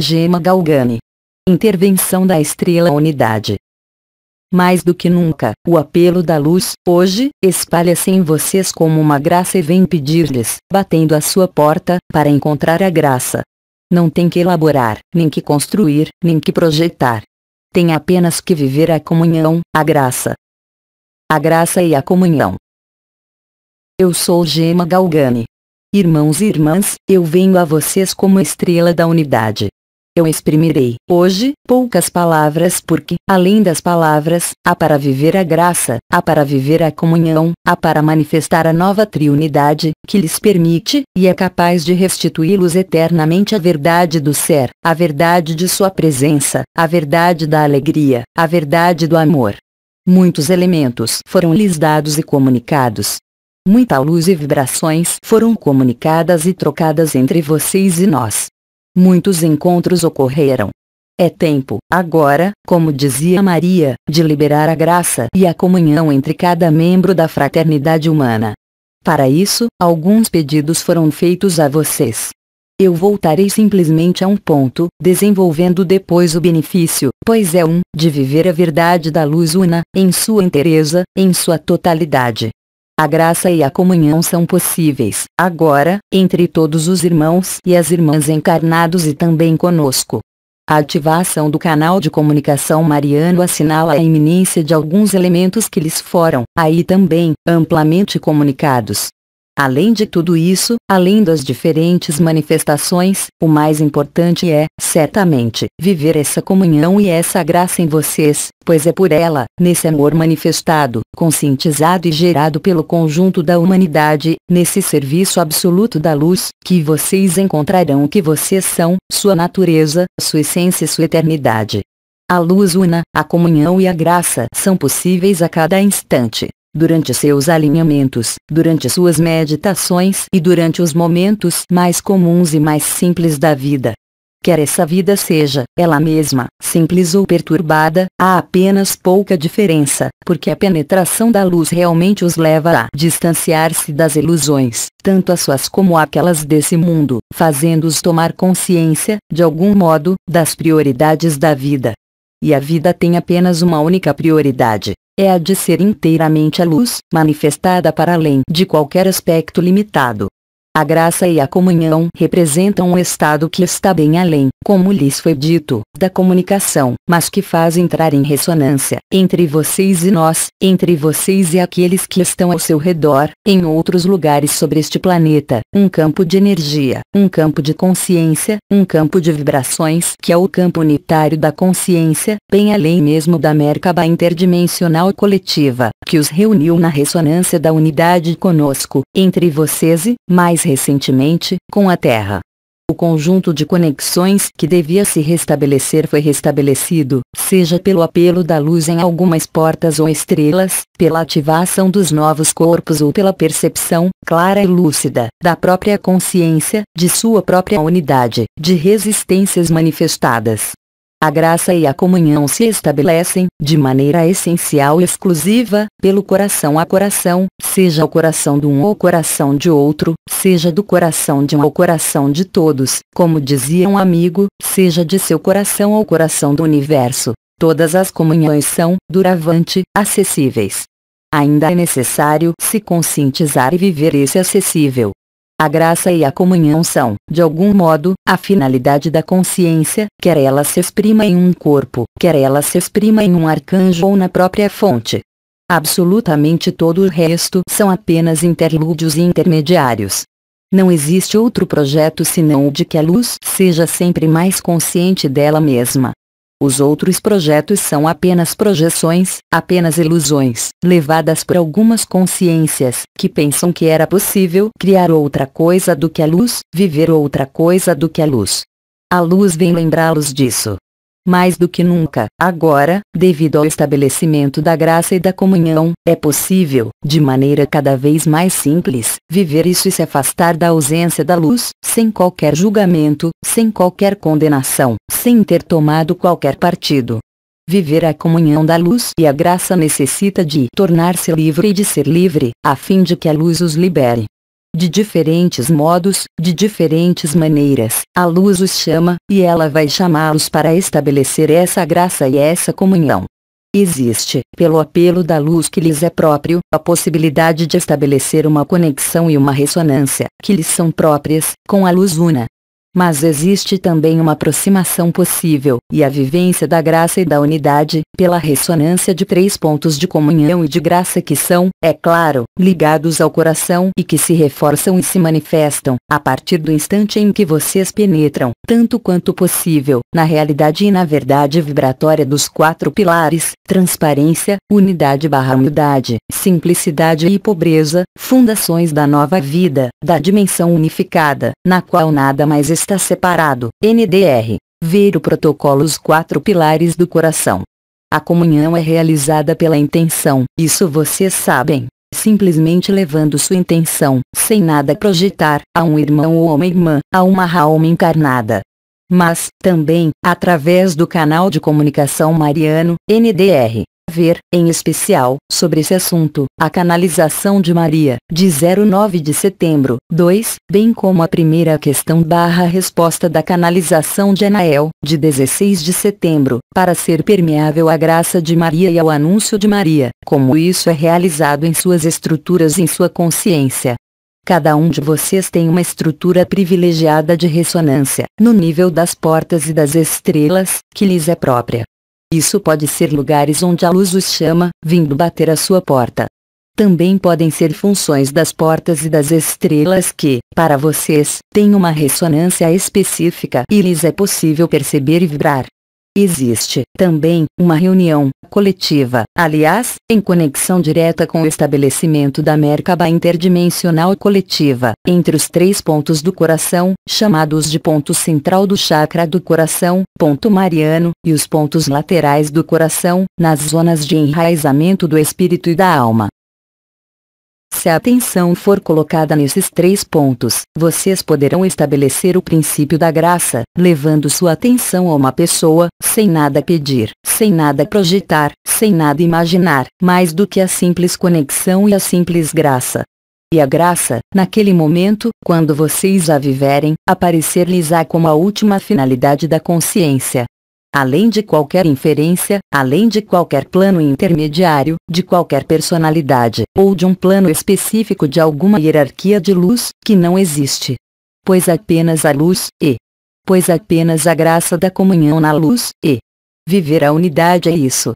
Gema Galgani. Intervenção da estrela unidade. Mais do que nunca, o apelo da luz, hoje, espalha-se em vocês como uma graça e vem pedir-lhes, batendo a sua porta, para encontrar a graça. Não tem que elaborar, nem que construir, nem que projetar. Tem apenas que viver a comunhão, a graça. A graça e a comunhão. Eu sou Gema Galgani. Irmãos e irmãs, eu venho a vocês como estrela da unidade. Eu exprimirei hoje poucas palavras porque, além das palavras, há para viver a graça, há para viver a comunhão, há para manifestar a nova triunidade, que lhes permite, e é capaz de restituí-los eternamente a verdade do ser, a verdade de sua presença, a verdade da alegria, a verdade do amor. Muitos elementos foram lhes dados e comunicados. Muita luz e vibrações foram comunicadas e trocadas entre vocês e nós. Muitos encontros ocorreram. É tempo, agora, como dizia Maria, de liberar a graça e a comunhão entre cada membro da fraternidade humana. Para isso, alguns pedidos foram feitos a vocês. Eu voltarei simplesmente a um ponto, desenvolvendo depois o benefício, pois é um, de viver a verdade da luz una, em sua inteireza, em sua totalidade. A graça e a comunhão são possíveis agora entre todos os irmãos e as irmãs encarnados e também conosco. A ativação do canal de comunicação mariano assinala a iminência de alguns elementos que lhes foram, aí também, amplamente comunicados, Além de tudo isso, além das diferentes manifestações, o mais importante é, certamente, viver essa comunhão e essa graça em vocês, pois é por ela, nesse amor manifestado, conscientizado e gerado pelo conjunto da humanidade, nesse serviço absoluto da luz, que vocês encontrarão o que vocês são, sua natureza, sua essência e sua eternidade. A luz una, a comunhão e a graça são possíveis a cada instante, durante seus alinhamentos, durante suas meditações e durante os momentos mais comuns e mais simples da vida. Quer essa vida seja, ela mesma, simples ou perturbada, há apenas pouca diferença, porque a penetração da luz realmente os leva a distanciar-se das ilusões, tanto as suas como aquelas desse mundo, fazendo-os tomar consciência, de algum modo, das prioridades da vida. E a vida tem apenas uma única prioridade, é a de ser inteiramente a luz, manifestada para além de qualquer aspecto limitado, a graça e a comunhão representam um estado que está bem além, como lhes foi dito, da comunicação, mas que faz entrar em ressonância, entre vocês e nós, entre vocês e aqueles que estão ao seu redor, em outros lugares sobre este planeta, um campo de energia, um campo de consciência, um campo de vibrações que é o campo unitário da consciência, bem além mesmo da Merkaba interdimensional coletiva, que os reuniu na ressonância da unidade conosco, entre vocês e, mais recentemente, com a Terra. O conjunto de conexões que devia se restabelecer foi restabelecido, seja pelo apelo da luz em algumas portas ou estrelas, pela ativação dos novos corpos ou pela percepção, clara e lúcida, da própria consciência, de sua própria unidade, de resistências manifestadas. A graça e a comunhão se estabelecem, de maneira essencial e exclusiva, pelo coração a coração, seja o coração de um ou coração de outro, seja do coração de um ou coração de todos, como dizia um amigo, seja de seu coração ao coração do universo. Todas as comunhões são, duravante, acessíveis. Ainda é necessário se conscientizar e viver esse acessível. A graça e a comunhão são, de algum modo, a finalidade da consciência, quer ela se exprima em um corpo, quer ela se exprima em um arcanjo ou na própria fonte. Absolutamente todo o resto são apenas interlúdios e intermediários. Não existe outro projeto senão o de que a luz seja sempre mais consciente dela mesma, os outros projetos são apenas projeções, apenas ilusões, levadas por algumas consciências, que pensam que era possível criar outra coisa do que a luz, viver outra coisa do que a luz. A luz vem lembrá-los disso mais do que nunca, agora, devido ao estabelecimento da graça e da comunhão, é possível, de maneira cada vez mais simples, viver isso e se afastar da ausência da luz, sem qualquer julgamento, sem qualquer condenação, sem ter tomado qualquer partido. Viver a comunhão da luz e a graça necessita de tornar-se livre e de ser livre, a fim de que a luz os libere de diferentes modos, de diferentes maneiras. A luz os chama, e ela vai chamá-los para estabelecer essa graça e essa comunhão. Existe, pelo apelo da luz que lhes é próprio, a possibilidade de estabelecer uma conexão e uma ressonância, que lhes são próprias, com a luz una. Mas existe também uma aproximação possível, e a vivência da graça e da unidade, pela ressonância de três pontos de comunhão e de graça que são, é claro, ligados ao coração e que se reforçam e se manifestam, a partir do instante em que vocês penetram, tanto quanto possível, na realidade e na verdade vibratória dos quatro pilares, transparência, unidade barra humildade, simplicidade e pobreza, fundações da nova vida, da dimensão unificada, na qual nada mais está separado, NDR. Ver o protocolo Os Quatro Pilares do Coração. A comunhão é realizada pela intenção, isso vocês sabem. Simplesmente levando sua intenção, sem nada projetar, a um irmão ou uma irmã, a uma alma encarnada. Mas, também, através do canal de comunicação mariano, NDR, ver, em especial, sobre esse assunto, a canalização de Maria, de 09 de setembro, 2, bem como a primeira questão barra resposta da canalização de Anael, de 16 de setembro, para ser permeável à graça de Maria e ao anúncio de Maria, como isso é realizado em suas estruturas e em sua consciência. Cada um de vocês tem uma estrutura privilegiada de ressonância, no nível das portas e das estrelas, que lhes é própria. Isso pode ser lugares onde a luz os chama, vindo bater a sua porta. Também podem ser funções das portas e das estrelas que, para vocês, têm uma ressonância específica e lhes é possível perceber e vibrar. Existe também uma reunião coletiva, aliás, em conexão direta com o estabelecimento da Merkaba interdimensional coletiva, entre os três pontos do coração, chamados de ponto central do chakra do coração, ponto mariano, e os pontos laterais do coração, nas zonas de enraizamento do espírito e da alma se a atenção for colocada nesses três pontos, vocês poderão estabelecer o princípio da graça, levando sua atenção a uma pessoa, sem nada pedir, sem nada projetar, sem nada imaginar, mais do que a simples conexão e a simples graça. E a graça, naquele momento, quando vocês a viverem, aparecer-lhes-á como a última finalidade da consciência, além de qualquer inferência, além de qualquer plano intermediário, de qualquer personalidade, ou de um plano específico de alguma hierarquia de luz, que não existe. Pois apenas a luz, e. Pois apenas a graça da comunhão na luz, e. Viver a unidade é isso.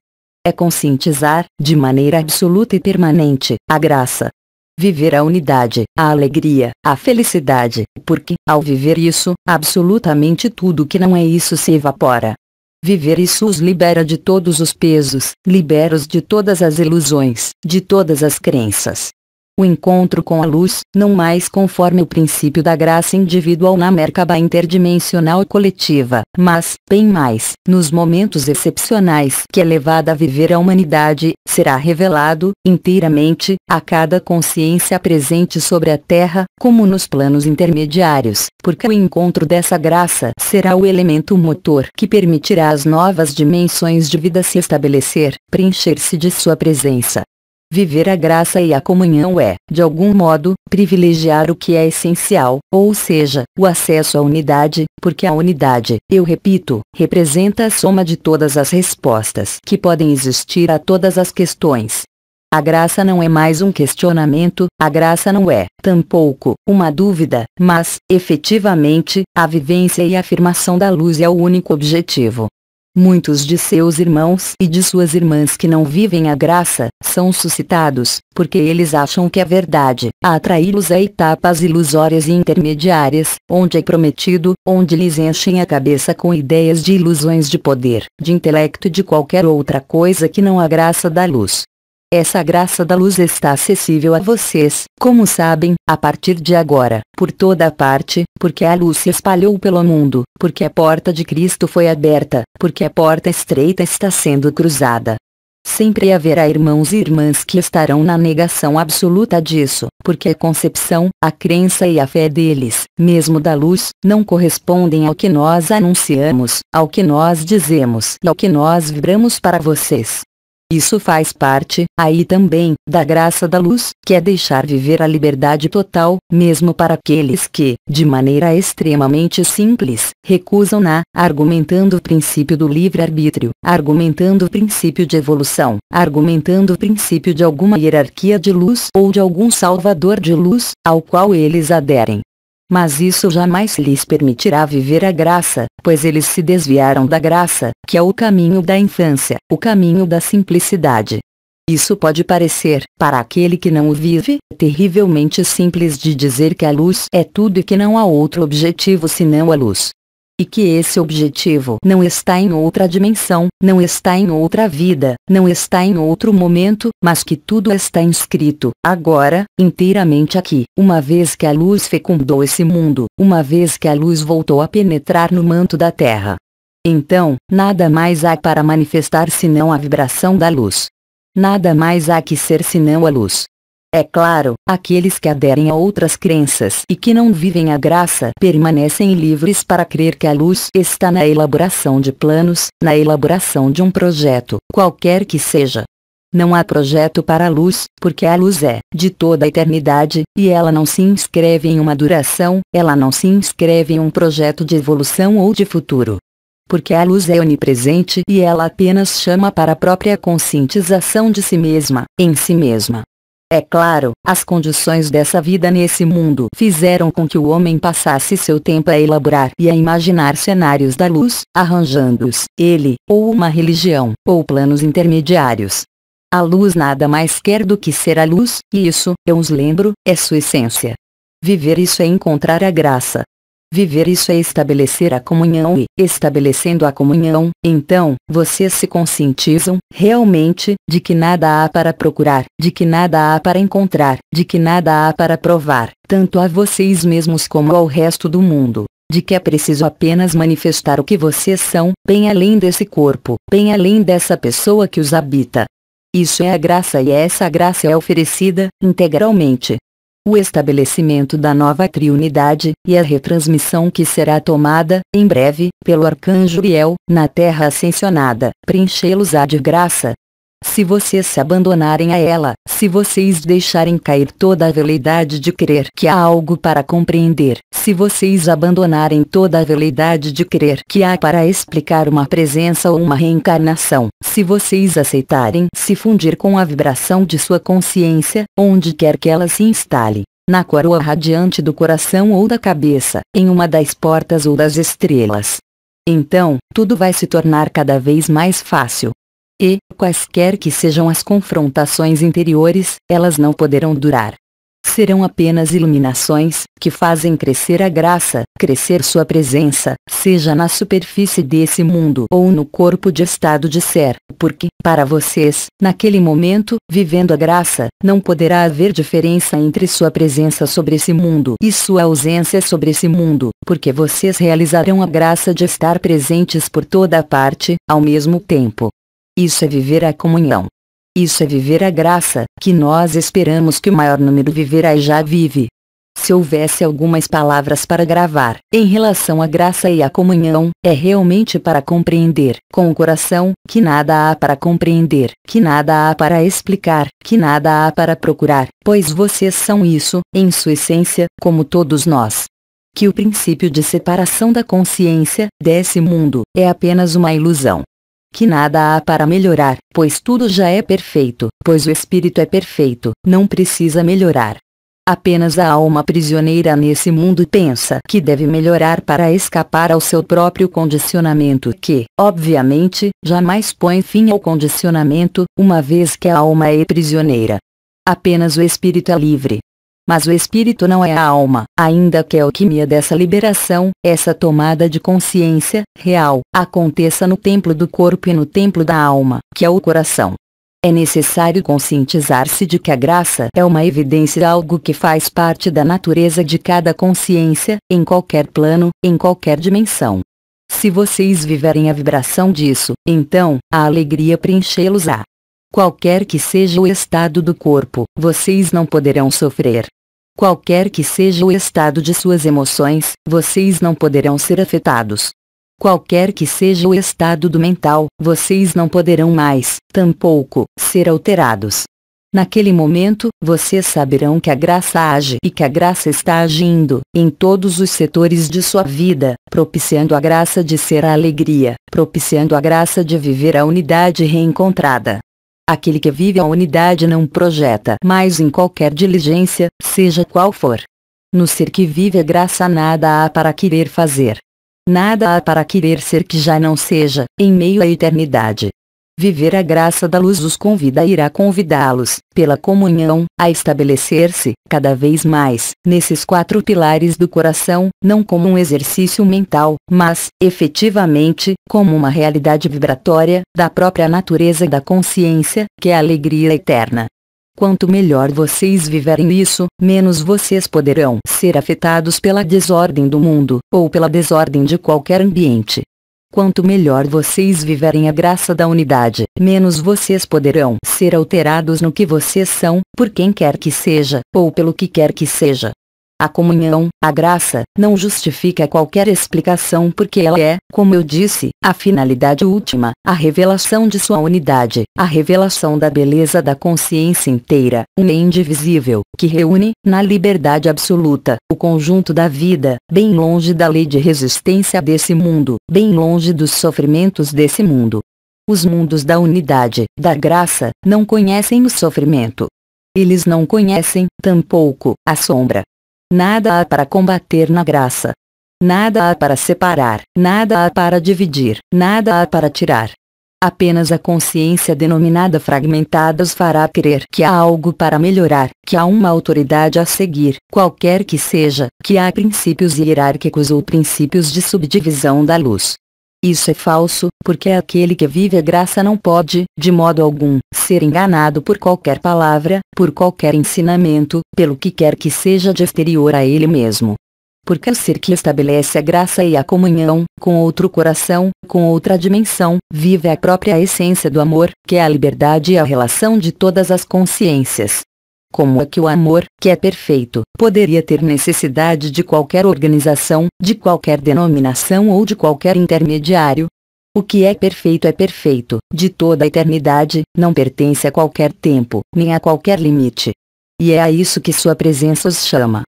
É conscientizar, de maneira absoluta e permanente, a graça. Viver a unidade, a alegria, a felicidade, porque, ao viver isso, absolutamente tudo que não é isso se evapora. Viver isso os libera de todos os pesos, libera-os de todas as ilusões, de todas as crenças, o encontro com a luz, não mais conforme o princípio da graça individual na mercaba interdimensional coletiva, mas, bem mais, nos momentos excepcionais que é levada a viver a humanidade, será revelado, inteiramente, a cada consciência presente sobre a Terra, como nos planos intermediários, porque o encontro dessa graça será o elemento motor que permitirá as novas dimensões de vida se estabelecer, preencher-se de sua presença, Viver a graça e a comunhão é, de algum modo, privilegiar o que é essencial, ou seja, o acesso à unidade, porque a unidade, eu repito, representa a soma de todas as respostas que podem existir a todas as questões. A graça não é mais um questionamento, a graça não é, tampouco, uma dúvida, mas, efetivamente, a vivência e a afirmação da luz é o único objetivo. Muitos de seus irmãos e de suas irmãs que não vivem a graça, são suscitados, porque eles acham que a verdade, a atraí-los a etapas ilusórias e intermediárias, onde é prometido, onde lhes enchem a cabeça com ideias de ilusões de poder, de intelecto e de qualquer outra coisa que não a graça da luz, essa graça da luz está acessível a vocês, como sabem, a partir de agora, por toda a parte, porque a luz se espalhou pelo mundo, porque a porta de Cristo foi aberta, porque a porta estreita está sendo cruzada. Sempre haverá irmãos e irmãs que estarão na negação absoluta disso, porque a concepção, a crença e a fé deles, mesmo da luz, não correspondem ao que nós anunciamos, ao que nós dizemos e ao que nós vibramos para vocês. Isso faz parte, aí também, da graça da luz, que é deixar viver a liberdade total, mesmo para aqueles que, de maneira extremamente simples, recusam-na, argumentando o princípio do livre-arbítrio, argumentando o princípio de evolução, argumentando o princípio de alguma hierarquia de luz ou de algum salvador de luz, ao qual eles aderem mas isso jamais lhes permitirá viver a graça, pois eles se desviaram da graça, que é o caminho da infância, o caminho da simplicidade. Isso pode parecer, para aquele que não o vive, terrivelmente simples de dizer que a luz é tudo e que não há outro objetivo senão a luz e que esse objetivo não está em outra dimensão, não está em outra vida, não está em outro momento, mas que tudo está inscrito, agora, inteiramente aqui. Uma vez que a luz fecundou esse mundo, uma vez que a luz voltou a penetrar no manto da Terra. Então, nada mais há para manifestar senão a vibração da luz. Nada mais há que ser senão a luz. É claro, aqueles que aderem a outras crenças e que não vivem a graça permanecem livres para crer que a luz está na elaboração de planos, na elaboração de um projeto, qualquer que seja. Não há projeto para a luz, porque a luz é de toda a eternidade, e ela não se inscreve em uma duração, ela não se inscreve em um projeto de evolução ou de futuro. Porque a luz é onipresente e ela apenas chama para a própria conscientização de si mesma, em si mesma. É claro, as condições dessa vida nesse mundo fizeram com que o homem passasse seu tempo a elaborar e a imaginar cenários da luz, arranjando-os, ele, ou uma religião, ou planos intermediários. A luz nada mais quer do que ser a luz, e isso, eu os lembro, é sua essência. Viver isso é encontrar a graça, Viver isso é estabelecer a comunhão e, estabelecendo a comunhão, então, vocês se conscientizam, realmente, de que nada há para procurar, de que nada há para encontrar, de que nada há para provar, tanto a vocês mesmos como ao resto do mundo de que é preciso apenas manifestar o que vocês são, bem além desse corpo, bem além dessa pessoa que os habita. Isso é a graça e essa graça é oferecida, integralmente, o estabelecimento da nova triunidade, e a retransmissão que será tomada, em breve, pelo arcanjo Uriel, na terra ascensionada, preenchê-los-á de graça. Se vocês se abandonarem a ela, se vocês deixarem cair toda a veleidade de crer que há algo para compreender, se vocês abandonarem toda a veleidade de crer que há para explicar uma presença ou uma reencarnação, se vocês aceitarem se fundir com a vibração de sua consciência, onde quer que ela se instale, na coroa radiante do coração ou da cabeça, em uma das portas ou das estrelas. Então, tudo vai se tornar cada vez mais fácil, e, quaisquer que sejam as confrontações interiores, elas não poderão durar. Serão apenas iluminações, que fazem crescer a graça, crescer sua presença, seja na superfície desse mundo ou no corpo de estado de ser, porque, para vocês, naquele momento, vivendo a graça, não poderá haver diferença entre sua presença sobre esse mundo e sua ausência sobre esse mundo, porque vocês realizarão a graça de estar presentes por toda a parte, ao mesmo tempo. Isso é viver a comunhão. Isso é viver a graça, que nós esperamos que o maior número viverá e já vive. Se houvesse algumas palavras para gravar em relação à graça e à comunhão, é realmente para compreender com o coração que nada há para compreender, que nada há para explicar, que nada há para procurar, pois vocês são isso, em sua essência, como todos nós. Que o princípio de separação da consciência desse mundo é apenas uma ilusão, que nada há para melhorar, pois tudo já é perfeito, pois o espírito é perfeito, não precisa melhorar. Apenas a alma prisioneira nesse mundo pensa que deve melhorar para escapar ao seu próprio condicionamento que, obviamente, jamais põe fim ao condicionamento, uma vez que a alma é prisioneira. Apenas o espírito é livre, mas o espírito não é a alma, ainda que a alquimia dessa liberação, essa tomada de consciência, real, aconteça no templo do corpo e no templo da alma, que é o coração. É necessário conscientizar-se de que a graça é uma evidência, algo que faz parte da natureza de cada consciência, em qualquer plano, em qualquer dimensão. Se vocês viverem a vibração disso, então, a alegria preenchê-los-á. Qualquer que seja o estado do corpo, vocês não poderão sofrer, Qualquer que seja o estado de suas emoções, vocês não poderão ser afetados. Qualquer que seja o estado do mental, vocês não poderão mais, tampouco, ser alterados. Naquele momento, vocês saberão que a graça age e que a graça está agindo, em todos os setores de sua vida, propiciando a graça de ser a alegria, propiciando a graça de viver a unidade reencontrada, Aquele que vive a unidade não projeta mais em qualquer diligência, seja qual for. No ser que vive a graça nada há para querer fazer. Nada há para querer ser que já não seja, em meio à eternidade. Viver a graça da luz os convida e irá convidá-los, pela comunhão, a estabelecer-se, cada vez mais, nesses quatro pilares do coração, não como um exercício mental, mas, efetivamente, como uma realidade vibratória, da própria natureza da consciência, que é a alegria eterna. Quanto melhor vocês viverem isso, menos vocês poderão ser afetados pela desordem do mundo, ou pela desordem de qualquer ambiente. Quanto melhor vocês viverem a graça da unidade, menos vocês poderão ser alterados no que vocês são, por quem quer que seja, ou pelo que quer que seja. A comunhão, a graça, não justifica qualquer explicação porque ela é, como eu disse, a finalidade última, a revelação de sua unidade, a revelação da beleza da consciência inteira, um indivisível, que reúne, na liberdade absoluta, o conjunto da vida, bem longe da lei de resistência desse mundo, bem longe dos sofrimentos desse mundo. Os mundos da unidade, da graça, não conhecem o sofrimento. Eles não conhecem, tampouco, a sombra, Nada há para combater na graça. Nada há para separar, nada há para dividir, nada há para tirar. Apenas a consciência denominada fragmentada os fará crer que há algo para melhorar, que há uma autoridade a seguir, qualquer que seja, que há princípios hierárquicos ou princípios de subdivisão da luz, isso é falso, porque aquele que vive a graça não pode, de modo algum, ser enganado por qualquer palavra, por qualquer ensinamento, pelo que quer que seja de exterior a ele mesmo. Porque o ser que estabelece a graça e a comunhão, com outro coração, com outra dimensão, vive a própria essência do amor, que é a liberdade e a relação de todas as consciências, como é que o amor, que é perfeito, poderia ter necessidade de qualquer organização, de qualquer denominação ou de qualquer intermediário. O que é perfeito é perfeito, de toda a eternidade, não pertence a qualquer tempo, nem a qualquer limite. E é a isso que sua presença os chama.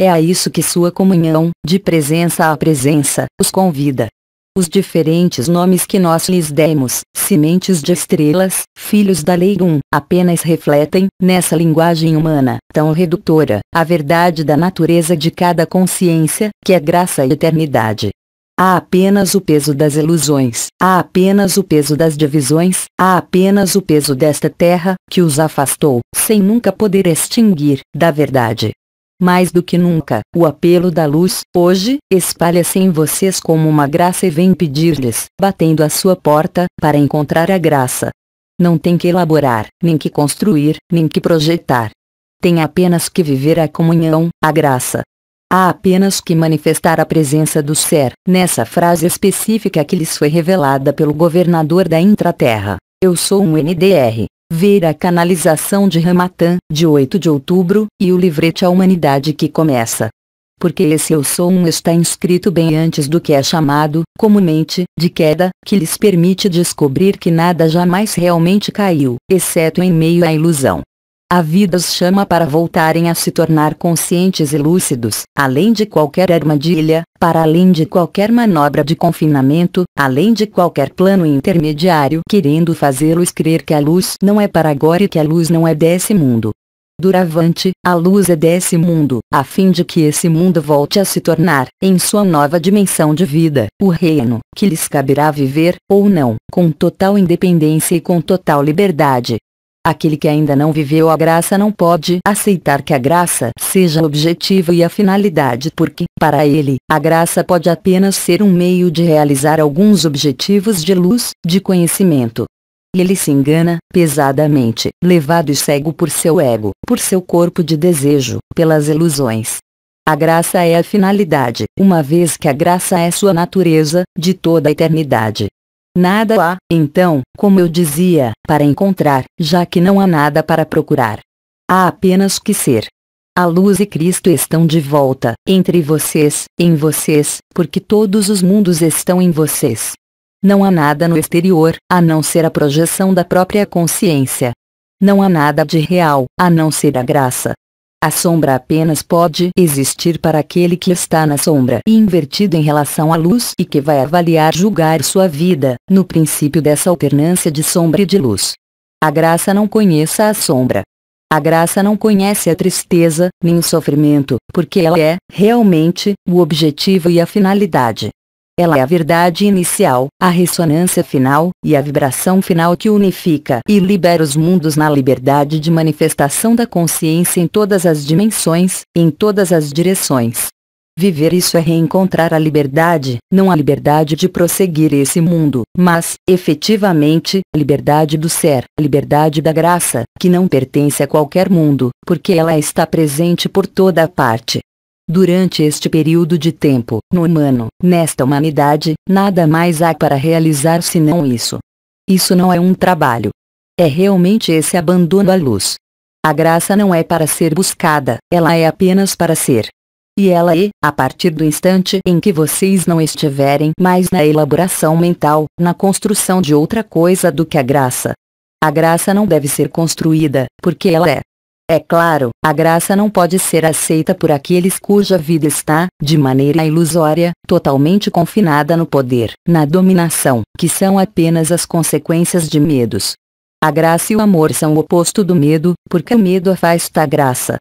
É a isso que sua comunhão, de presença a presença, os convida os diferentes nomes que nós lhes demos, sementes de estrelas, filhos da lei 1, apenas refletem, nessa linguagem humana, tão redutora, a verdade da natureza de cada consciência, que é graça e eternidade. Há apenas o peso das ilusões, há apenas o peso das divisões, há apenas o peso desta terra, que os afastou, sem nunca poder extinguir, da verdade. Mais do que nunca, o apelo da luz, hoje, espalha-se em vocês como uma graça e vem pedir-lhes, batendo a sua porta, para encontrar a graça. Não tem que elaborar, nem que construir, nem que projetar. Tem apenas que viver a comunhão, a graça. Há apenas que manifestar a presença do Ser, nessa frase específica que lhes foi revelada pelo governador da Intraterra. Eu sou um NDR ver a canalização de Ramatã, de 8 de outubro, e o livrete à humanidade que começa. Porque esse eu sou um está inscrito bem antes do que é chamado, comumente, de queda, que lhes permite descobrir que nada jamais realmente caiu, exceto em meio à ilusão a vida os chama para voltarem a se tornar conscientes e lúcidos, além de qualquer armadilha, para além de qualquer manobra de confinamento, além de qualquer plano intermediário querendo fazê-los crer que a luz não é para agora e que a luz não é desse mundo. Duravante, a luz é desse mundo, a fim de que esse mundo volte a se tornar, em sua nova dimensão de vida, o reino, que lhes caberá viver, ou não, com total independência e com total liberdade. Aquele que ainda não viveu a graça não pode aceitar que a graça seja o objetivo e a finalidade porque, para ele, a graça pode apenas ser um meio de realizar alguns objetivos de luz, de conhecimento. Ele se engana, pesadamente, levado e cego por seu ego, por seu corpo de desejo, pelas ilusões. A graça é a finalidade, uma vez que a graça é sua natureza, de toda a eternidade. Nada há, então, como eu dizia, para encontrar, já que não há nada para procurar. Há apenas que ser. A luz e Cristo estão de volta, entre vocês, em vocês, porque todos os mundos estão em vocês. Não há nada no exterior, a não ser a projeção da própria consciência. Não há nada de real, a não ser a graça, a sombra apenas pode existir para aquele que está na sombra e invertido em relação à luz e que vai avaliar julgar sua vida, no princípio dessa alternância de sombra e de luz. A graça não conheça a sombra. A graça não conhece a tristeza, nem o sofrimento, porque ela é, realmente, o objetivo e a finalidade. Ela é a verdade inicial, a ressonância final, e a vibração final que unifica e libera os mundos na liberdade de manifestação da consciência em todas as dimensões, em todas as direções. Viver isso é reencontrar a liberdade, não a liberdade de prosseguir esse mundo, mas, efetivamente, a liberdade do ser, a liberdade da graça, que não pertence a qualquer mundo, porque ela está presente por toda a parte, Durante este período de tempo, no humano, nesta humanidade, nada mais há para realizar senão isso. Isso não é um trabalho. É realmente esse abandono à luz. A graça não é para ser buscada, ela é apenas para ser. E ela é, a partir do instante em que vocês não estiverem mais na elaboração mental, na construção de outra coisa do que a graça. A graça não deve ser construída, porque ela é. É claro, a graça não pode ser aceita por aqueles cuja vida está, de maneira ilusória, totalmente confinada no poder, na dominação, que são apenas as consequências de medos. A graça e o amor são o oposto do medo, porque o medo afasta a graça.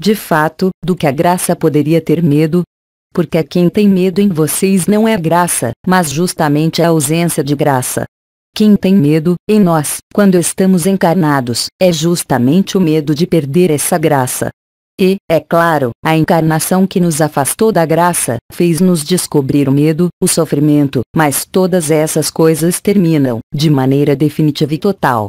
De fato, do que a graça poderia ter medo? Porque quem tem medo em vocês não é graça, mas justamente a ausência de graça. Quem tem medo, em nós, quando estamos encarnados, é justamente o medo de perder essa graça. E, é claro, a encarnação que nos afastou da graça, fez-nos descobrir o medo, o sofrimento, mas todas essas coisas terminam, de maneira definitiva e total.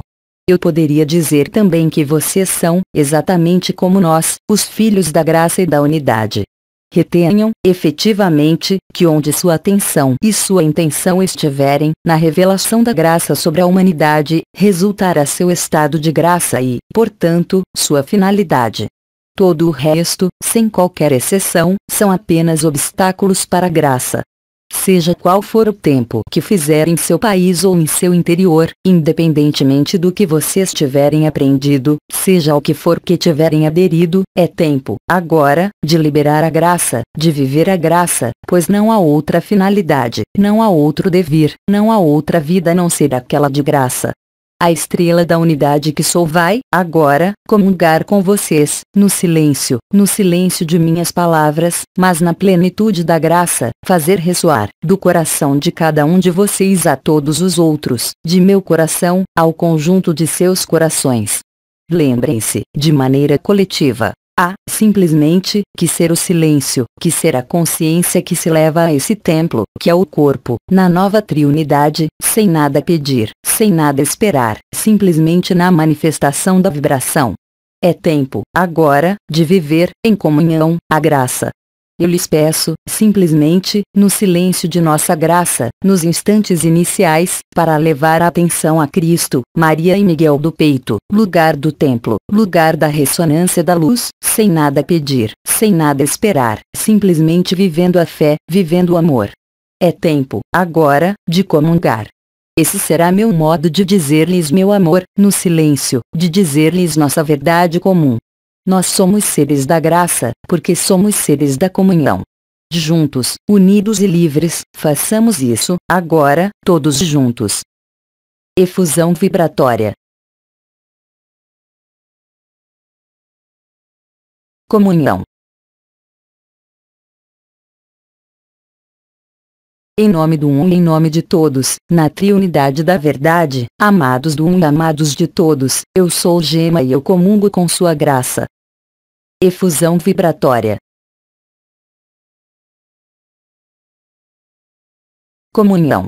Eu poderia dizer também que vocês são, exatamente como nós, os filhos da graça e da unidade retenham, efetivamente, que onde sua atenção e sua intenção estiverem, na revelação da graça sobre a humanidade, resultará seu estado de graça e, portanto, sua finalidade. Todo o resto, sem qualquer exceção, são apenas obstáculos para a graça. Seja qual for o tempo que fizer em seu país ou em seu interior, independentemente do que vocês tiverem aprendido, seja o que for que tiverem aderido, é tempo, agora, de liberar a graça, de viver a graça, pois não há outra finalidade, não há outro devir, não há outra vida a não ser aquela de graça a estrela da unidade que sou vai, agora, comungar com vocês, no silêncio, no silêncio de minhas palavras, mas na plenitude da graça, fazer ressoar, do coração de cada um de vocês a todos os outros, de meu coração, ao conjunto de seus corações. Lembrem-se, de maneira coletiva, Há, simplesmente, que ser o silêncio, que ser a consciência que se leva a esse templo, que é o corpo, na nova triunidade, sem nada pedir, sem nada esperar, simplesmente na manifestação da vibração. É tempo, agora, de viver, em comunhão, a graça, eu lhes peço, simplesmente, no silêncio de nossa graça, nos instantes iniciais, para levar a atenção a Cristo, Maria e Miguel do peito, lugar do templo, lugar da ressonância da luz, sem nada pedir, sem nada esperar, simplesmente vivendo a fé, vivendo o amor. É tempo, agora, de comungar. Esse será meu modo de dizer-lhes meu amor, no silêncio, de dizer-lhes nossa verdade comum, nós somos seres da graça, porque somos seres da comunhão. Juntos, unidos e livres, façamos isso, agora, todos juntos. Efusão vibratória. Comunhão. Em nome do Um e em nome de todos, na triunidade da verdade, amados do Um e amados de todos, eu sou Gema e eu comungo com sua graça, efusão vibratória. Comunhão.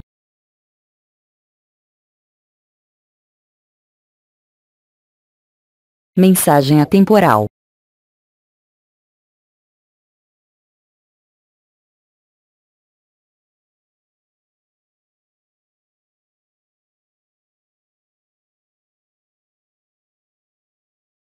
Mensagem atemporal.